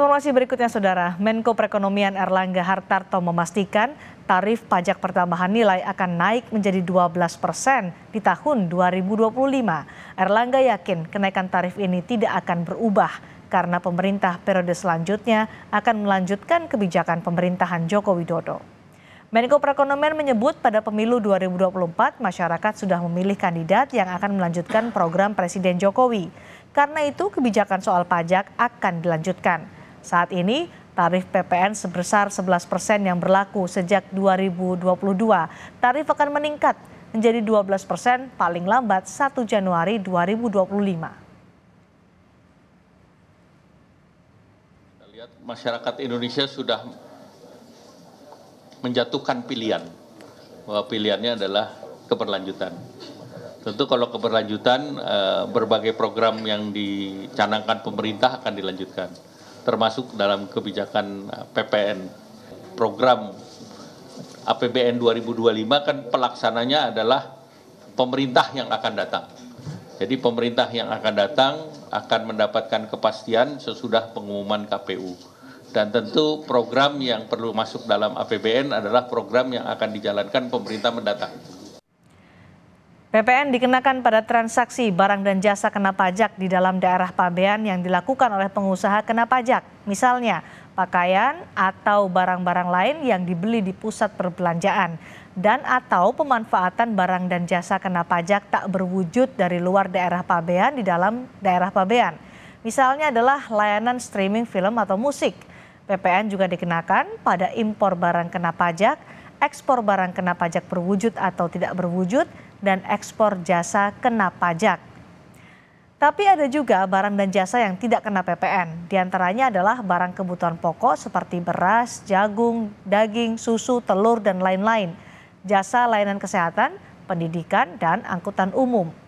informasi berikutnya, Saudara. Menko Perekonomian Erlangga Hartarto memastikan tarif pajak pertambahan nilai akan naik menjadi 12 persen di tahun 2025. Erlangga yakin kenaikan tarif ini tidak akan berubah karena pemerintah periode selanjutnya akan melanjutkan kebijakan pemerintahan Joko Widodo. Menko Perekonomian menyebut pada pemilu 2024 masyarakat sudah memilih kandidat yang akan melanjutkan program Presiden Jokowi. Karena itu kebijakan soal pajak akan dilanjutkan. Saat ini, tarif PPN sebesar 11 persen yang berlaku sejak 2022. Tarif akan meningkat menjadi 12 persen paling lambat 1 Januari 2025. Kita lihat masyarakat Indonesia sudah menjatuhkan pilihan bahwa pilihannya adalah keberlanjutan. Tentu kalau keberlanjutan eh, berbagai program yang dicanangkan pemerintah akan dilanjutkan termasuk dalam kebijakan eh, PPN program APBN 2025 kan pelaksananya adalah pemerintah yang akan datang. Jadi pemerintah yang akan datang akan mendapatkan kepastian sesudah pengumuman KPU. Dan tentu program yang perlu masuk dalam APBN adalah program yang akan dijalankan pemerintah mendatang. PPN dikenakan pada transaksi barang dan jasa kena pajak di dalam daerah pabean yang dilakukan oleh pengusaha kena pajak, misalnya pakaian atau barang-barang lain yang dibeli di pusat perbelanjaan dan atau pemanfaatan barang dan jasa kena pajak tak berwujud dari luar daerah pabean di dalam daerah pabean. Misalnya adalah layanan streaming film atau musik. PPN juga dikenakan pada impor barang kena pajak, ekspor barang kena pajak berwujud atau tidak berwujud, dan ekspor jasa kena pajak. Tapi ada juga barang dan jasa yang tidak kena PPN. Di antaranya adalah barang kebutuhan pokok seperti beras, jagung, daging, susu, telur, dan lain-lain. Jasa layanan kesehatan, pendidikan, dan angkutan umum.